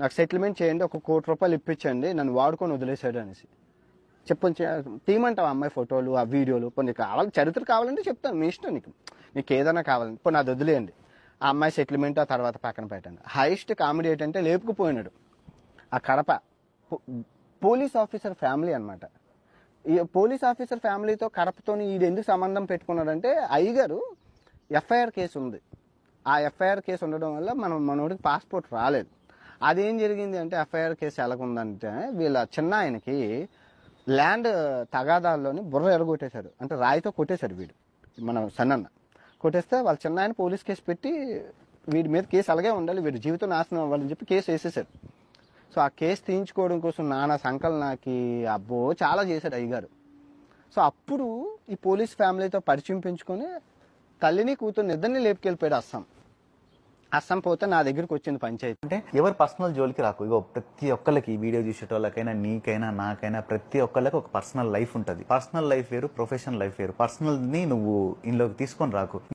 నాకు సెటిల్మెంట్ చేయండి ఒక కోటి రూపాయలు ఇప్పించండి నన్ను వాడుకొని వదిలేశాడు అనేసి చెప్పు తీయమంటావు అమ్మాయి ఫోటోలు ఆ వీడియోలు కొన్ని కావాలి చరిత్ర కావాలంటే చెప్తాను మీ ఇష్టం నీకు నీకు ఏదైనా కావాలంటే పోనీ అది వదిలేయండి ఆ అమ్మాయి సెటిల్మెంట్ ఆ తర్వాత పక్కన పెట్టండి హైయెస్ట్ కామెడీ ఏంటంటే లేపుకుపోయినాడు ఆ కడప పోలీస్ ఆఫీసర్ ఫ్యామిలీ అనమాట ఈ పోలీస్ ఆఫీసర్ ఫ్యామిలీతో కడపతోని ఈడు ఎందుకు సంబంధం పెట్టుకున్నాడంటే అయ్యగారు ఎఫ్ఐఆర్ కేసు ఉంది ఆ ఎఫ్ఐఆర్ కేసు ఉండడం వల్ల మనం మనోడికి పాస్పోర్ట్ రాలేదు అదేం జరిగింది అంటే ఎఫ్ఐఆర్ కేసు ఎలాగుందంటే వీళ్ళ చిన్న ఆయనకి ల్యాండ్ తగాదాల్లోని బుర్ర ఎరగొట్టేశారు అంటే రాయితో కొట్టేశారు వీడు మన సన్నన్న కొట్టేస్తే వాళ్ళ చిన్న ఆయన పోలీస్ కేసు పెట్టి వీడి మీద కేసు అలాగే ఉండాలి వీడి జీవితం నాశనం అవ్వాలని చెప్పి కేసు వేసేసారు సో ఆ కేసు తీయించుకోవడం కోసం నానా సంకలనాకి అబ్బో చాలా చేశారు అయ్యగారు సో అప్పుడు ఈ పోలీస్ ఫ్యామిలీతో పరిచయం పెంచుకొని తల్లిని కూతురు ఇద్దరిని లేపుకెళ్ళిపోయాడు అస్సాం అస్సం పోతే నా దగ్గరికి వచ్చింది పంచాయతీ అంటే ఎవరు పర్సనల్ జోలికి రాకు ఇగో ప్రతి ఒక్కరికి వీడియో చూసేటోళ్ళకైనా నీకైనా నాకైనా ప్రతి ఒక్కళ్ళకి ఒక పర్సనల్ లైఫ్ ఉంటుంది పర్సనల్ లైఫ్ వేరు ప్రొఫెషనల్ లైఫ్ వేరు పర్సనల్ ని నువ్వు ఇంట్లోకి తీసుకొని రాకు